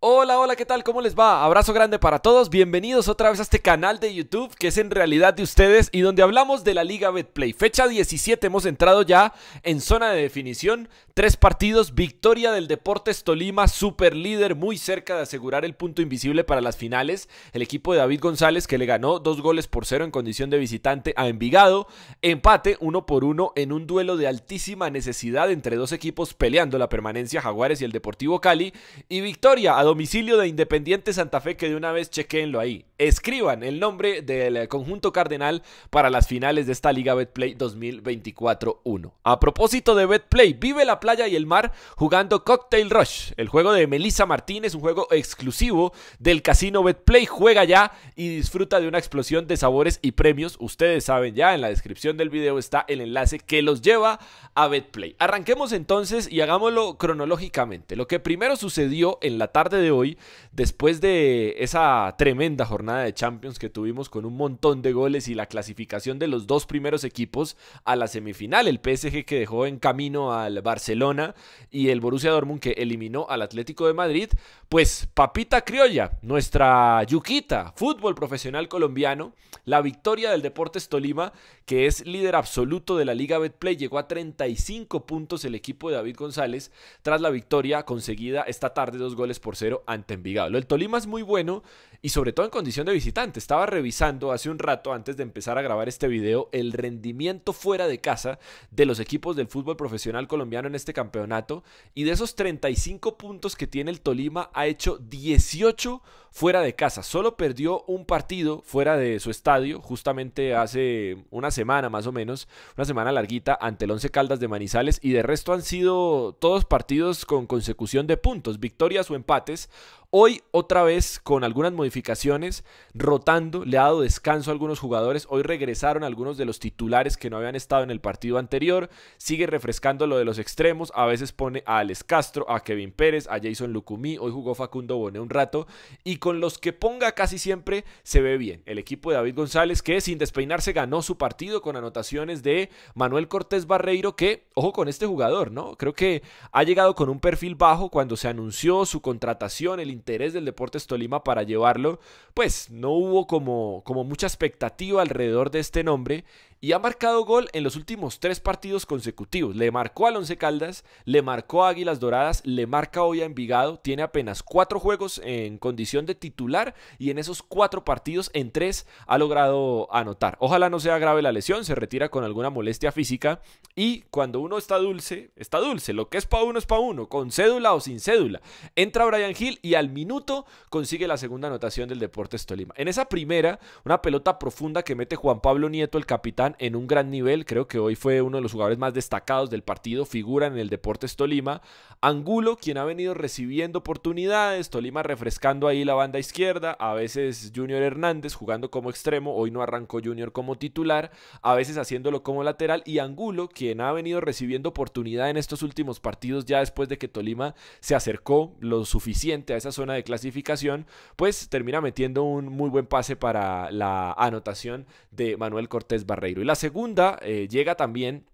Hola, hola, ¿qué tal? ¿Cómo les va? Abrazo grande para todos. Bienvenidos otra vez a este canal de YouTube que es en realidad de ustedes y donde hablamos de la Liga Betplay. Fecha 17, hemos entrado ya en zona de definición. Tres partidos, victoria del Deportes Tolima, super líder, muy cerca de asegurar el punto invisible para las finales. El equipo de David González que le ganó dos goles por cero en condición de visitante a Envigado. Empate uno por uno en un duelo de altísima necesidad entre dos equipos peleando la permanencia Jaguares y el Deportivo Cali. Y victoria a domicilio de Independiente Santa Fe, que de una vez chequenlo ahí escriban el nombre del eh, conjunto cardenal para las finales de esta Liga Betplay 2024-1. A propósito de Betplay, vive la playa y el mar jugando Cocktail Rush, el juego de Melissa Martínez, un juego exclusivo del casino Betplay. Juega ya y disfruta de una explosión de sabores y premios. Ustedes saben ya, en la descripción del video está el enlace que los lleva a Betplay. Arranquemos entonces y hagámoslo cronológicamente. Lo que primero sucedió en la tarde de hoy, después de esa tremenda jornada nada de Champions que tuvimos con un montón de goles y la clasificación de los dos primeros equipos a la semifinal. El PSG que dejó en camino al Barcelona y el Borussia Dortmund que eliminó al Atlético de Madrid. Pues Papita Criolla, nuestra yuquita, fútbol profesional colombiano, la victoria del Deportes Tolima, que es líder absoluto de la Liga Betplay, llegó a 35 puntos el equipo de David González tras la victoria conseguida esta tarde, dos goles por cero ante Envigado. El Tolima es muy bueno y sobre todo en condiciones de visitante. Estaba revisando hace un rato, antes de empezar a grabar este video, el rendimiento fuera de casa de los equipos del fútbol profesional colombiano en este campeonato. Y de esos 35 puntos que tiene el Tolima, ha hecho 18 fuera de casa. Solo perdió un partido fuera de su estadio, justamente hace una semana más o menos, una semana larguita, ante el Once Caldas de Manizales. Y de resto han sido todos partidos con consecución de puntos, victorias o empates. Hoy otra vez con algunas modificaciones rotando, le ha dado descanso a algunos jugadores, hoy regresaron algunos de los titulares que no habían estado en el partido anterior, sigue refrescando lo de los extremos, a veces pone a Alex Castro, a Kevin Pérez, a Jason Lucumí, hoy jugó Facundo Boné un rato, y con los que ponga casi siempre se ve bien. El equipo de David González que sin despeinarse ganó su partido con anotaciones de Manuel Cortés Barreiro que, ojo con este jugador, ¿no? Creo que ha llegado con un perfil bajo cuando se anunció su contratación, el interés del Deportes Tolima para llevarlo, pues pues, no hubo como, como mucha expectativa alrededor de este nombre y ha marcado gol en los últimos tres partidos consecutivos. Le marcó al Once Caldas, le marcó a Águilas Doradas, le marca hoy a Envigado. Tiene apenas cuatro juegos en condición de titular y en esos cuatro partidos, en tres, ha logrado anotar. Ojalá no sea grave la lesión, se retira con alguna molestia física y cuando uno está dulce, está dulce. Lo que es para uno es para uno, con cédula o sin cédula. Entra Brian Hill y al minuto consigue la segunda anotación del Deportes Tolima. En esa primera, una pelota profunda que mete Juan Pablo Nieto, el capitán en un gran nivel. Creo que hoy fue uno de los jugadores más destacados del partido, figura en el Deportes Tolima. Angulo, quien ha venido recibiendo oportunidades, Tolima refrescando ahí la banda izquierda, a veces Junior Hernández jugando como extremo, hoy no arrancó Junior como titular, a veces haciéndolo como lateral y Angulo, quien ha venido recibiendo oportunidad en estos últimos partidos ya después de que Tolima se acercó lo suficiente a esa zona de clasificación, pues termina metiendo un muy buen pase para la anotación de Manuel Cortés Barreiro. Y la segunda eh, llega también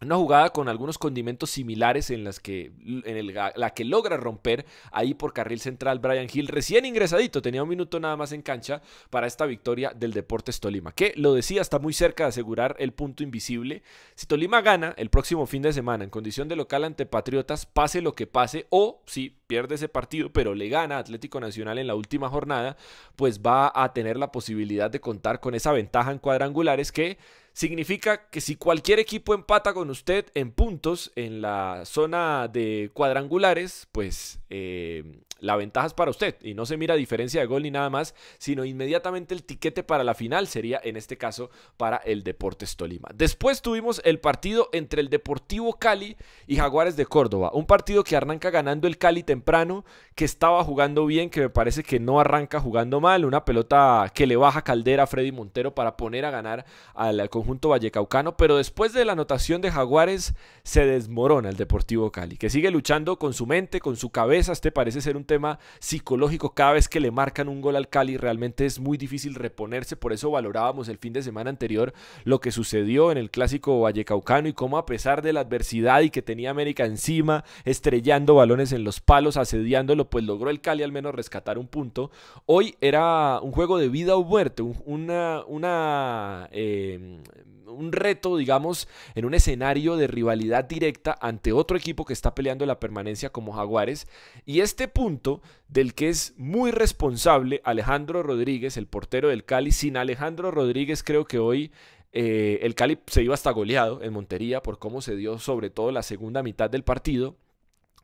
una jugada con algunos condimentos similares en las que en la que logra romper ahí por carril central Brian Hill recién ingresadito tenía un minuto nada más en cancha para esta victoria del Deportes Tolima que lo decía está muy cerca de asegurar el punto invisible si Tolima gana el próximo fin de semana en condición de local ante Patriotas pase lo que pase o si pierde ese partido pero le gana Atlético Nacional en la última jornada pues va a tener la posibilidad de contar con esa ventaja en cuadrangulares que significa que si cualquier equipo empata con usted en puntos en la zona de cuadrangulares, pues eh, la ventaja es para usted y no se mira diferencia de gol ni nada más, sino inmediatamente el tiquete para la final sería en este caso para el Deportes Tolima. Después tuvimos el partido entre el Deportivo Cali y Jaguares de Córdoba, un partido que arranca ganando el Cali temprano, que estaba jugando bien, que me parece que no arranca jugando mal, una pelota que le baja Caldera a Freddy Montero para poner a ganar al conjunto vallecaucano, pero después de la anotación de Jaguares se desmorona el Deportivo Cali, que sigue luchando con su mente, con su cabeza, este parece ser un tema psicológico. Cada vez que le marcan un gol al Cali, realmente es muy difícil reponerse. Por eso valorábamos el fin de semana anterior lo que sucedió en el clásico Vallecaucano y cómo, a pesar de la adversidad y que tenía América encima, estrellando balones en los palos, asediándolo, pues logró el Cali al menos rescatar un punto. Hoy era un juego de vida o muerte, una, una eh, un reto, digamos, en un escenario de rivalidad directa ante otro equipo que está peleando la permanencia como Jaguares. Y este punto del que es muy responsable Alejandro Rodríguez, el portero del Cali, sin Alejandro Rodríguez creo que hoy eh, el Cali se iba hasta goleado en Montería por cómo se dio sobre todo la segunda mitad del partido,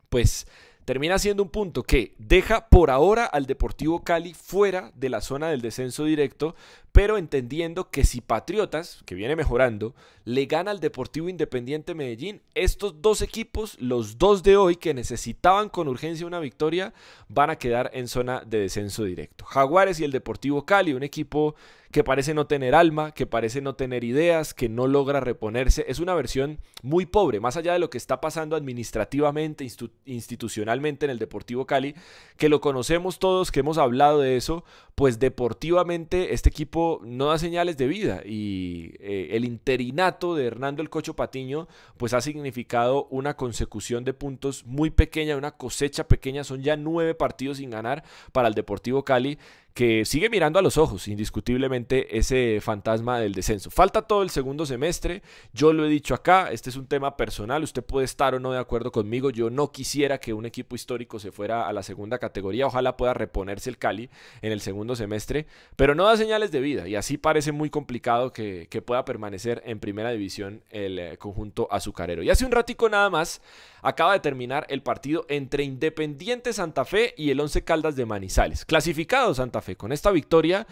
pues termina siendo un punto que deja por ahora al Deportivo Cali fuera de la zona del descenso directo, pero entendiendo que si Patriotas, que viene mejorando, le gana al Deportivo Independiente Medellín, estos dos equipos, los dos de hoy que necesitaban con urgencia una victoria, van a quedar en zona de descenso directo. Jaguares y el Deportivo Cali, un equipo que parece no tener alma, que parece no tener ideas, que no logra reponerse, es una versión muy pobre, más allá de lo que está pasando administrativamente, institucionalmente en el Deportivo Cali, que lo conocemos todos, que hemos hablado de eso, pues deportivamente este equipo no da señales de vida y eh, el interinato de Hernando el Cocho Patiño pues ha significado una consecución de puntos muy pequeña, una cosecha pequeña, son ya nueve partidos sin ganar para el Deportivo Cali que sigue mirando a los ojos indiscutiblemente ese fantasma del descenso. Falta todo el segundo semestre, yo lo he dicho acá, este es un tema personal, usted puede estar o no de acuerdo conmigo, yo no quisiera que un equipo histórico se fuera a la segunda categoría, ojalá pueda reponerse el Cali en el segundo semestre, pero no da señales de vida y así parece muy complicado que, pueda permanecer en primera división el eh, conjunto azucarero. Y hace un ratico nada más acaba de terminar el partido entre Independiente Santa Fe y el Once Caldas de Manizales. Clasificado Santa Fe con esta victoria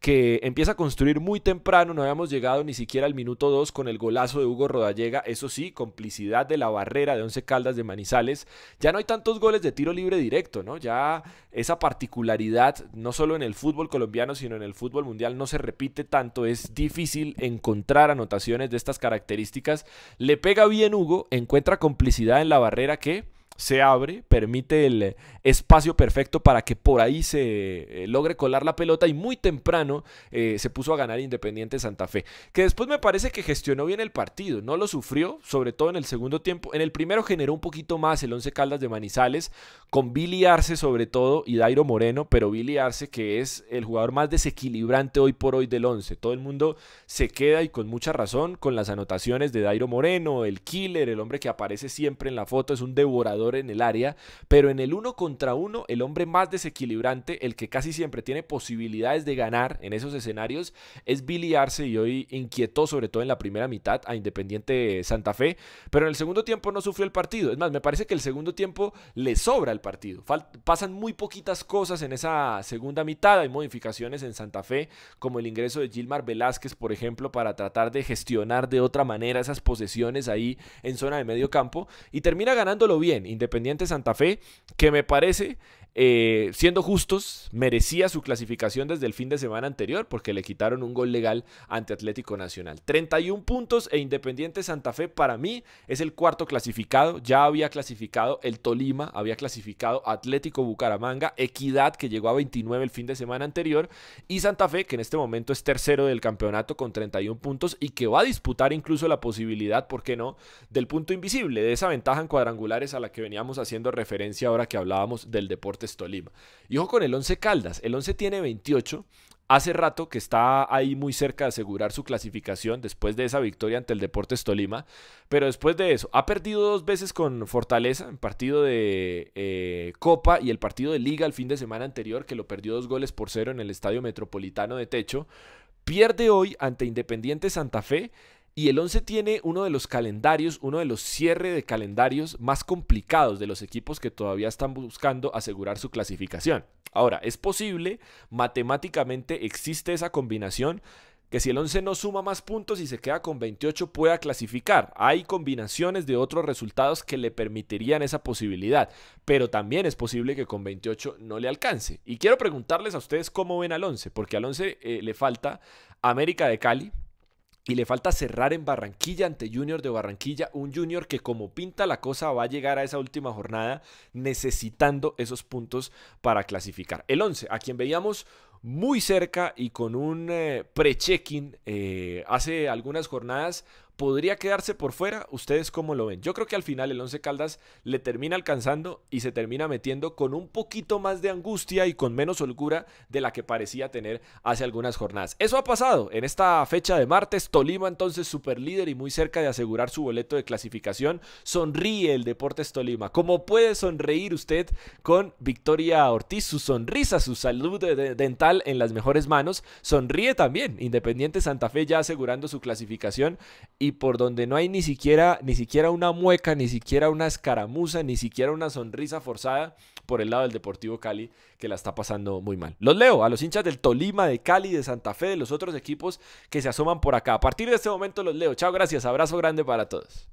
que empieza a construir muy temprano, no habíamos llegado ni siquiera al minuto 2 con el golazo de Hugo Rodallega, eso sí, complicidad de la barrera de Once Caldas de Manizales, ya no hay tantos goles de tiro libre directo, ¿no? Ya esa particularidad, no solo en el fútbol colombiano, sino en el fútbol mundial, no se repite tanto, es difícil encontrar anotaciones de estas características, le pega bien Hugo, encuentra complicidad en la barrera que se abre, permite el eh, espacio perfecto para que por ahí se eh, logre colar la pelota y muy temprano eh, se puso a ganar Independiente Santa Fe, que después me parece que gestionó bien el partido, no lo sufrió, sobre todo en el segundo tiempo, en el primero generó un poquito más el Once Caldas de Manizales, con Billy Arce sobre todo y Dairo Moreno, pero Billy Arce que es el jugador más desequilibrante hoy por hoy del Once, todo el mundo se queda y con mucha razón con las anotaciones de Dairo Moreno, el killer, el hombre que aparece siempre en la foto, es un devorador en el área, pero en el uno contra uno, el hombre más desequilibrante, el que casi siempre tiene posibilidades de ganar en esos escenarios, es Billy Arce y hoy inquietó sobre todo en la primera mitad a Independiente Santa Fe, pero en el segundo tiempo no sufrió el partido. Es más, me parece que el segundo tiempo le sobra el partido. pasan muy poquitas cosas en esa segunda mitad, hay modificaciones en Santa Fe, como el ingreso de Gilmar Velázquez, por ejemplo, para tratar de gestionar de otra manera esas posesiones ahí en zona de medio campo y termina ganándolo bien. Independiente Santa Fe, que me parece eh, siendo justos, merecía su clasificación desde el fin de semana anterior porque le quitaron un gol legal ante Atlético Nacional. 31 puntos e Independiente Santa Fe para mí es el cuarto clasificado. Ya había clasificado el Tolima, había clasificado Atlético Bucaramanga, Equidad que llegó a 29 el fin de semana anterior y Santa Fe que en este momento es tercero del campeonato con 31 puntos y que va a disputar incluso la posibilidad, ¿por qué no?, del punto invisible, de esa ventaja en cuadrangulares a la que veníamos haciendo referencia ahora que hablábamos del deporte Deportes Tolima. Y ojo con el 11 Caldas. El 11 tiene 28. Hace rato que está ahí muy cerca de asegurar su clasificación después de esa victoria ante el Deportes Tolima. Pero después de eso, ha perdido dos veces con Fortaleza, en partido de eh, Copa y el partido de Liga el fin de semana anterior, que lo perdió dos goles por cero en el Estadio Metropolitano de Techo. Pierde hoy ante Independiente Santa Fe y el 11 tiene uno de los calendarios, uno de los cierres de calendarios más complicados de los equipos que todavía están buscando asegurar su clasificación. Ahora, es posible, matemáticamente existe esa combinación, que si el 11 no suma más puntos y se queda con 28 pueda clasificar. Hay combinaciones de otros resultados que le permitirían esa posibilidad, pero también es posible que con 28 no le alcance. Y quiero preguntarles a ustedes cómo ven al 11, porque al 11 eh, le falta América de Cali, y le falta cerrar en Barranquilla ante Junior de Barranquilla, un Junior que como pinta la cosa va a llegar a esa última jornada necesitando esos puntos para clasificar. El 11, a quien veíamos muy cerca y con un eh, pre-checking eh, hace algunas jornadas podría quedarse por fuera. ¿Ustedes cómo lo ven? Yo creo que al final el Once Caldas le termina alcanzando y se termina metiendo con un poquito más de angustia y con menos holgura de la que parecía tener hace algunas jornadas. Eso ha pasado en esta fecha de martes. Tolima entonces super líder y muy cerca de asegurar su boleto de clasificación. Sonríe el Deportes Tolima. Cómo puede sonreír usted con Victoria Ortiz, su sonrisa, su salud dental en las mejores manos. Sonríe también Independiente Santa Fe ya asegurando su clasificación y y por donde no hay ni siquiera, ni siquiera una mueca, ni siquiera una escaramuza, ni siquiera una sonrisa forzada por el lado del Deportivo Cali, que la está pasando muy mal. Los leo a los hinchas del Tolima, de Cali, de Santa Fe, de los otros equipos que se asoman por acá. A partir de este momento los leo. Chao, gracias. Abrazo grande para todos.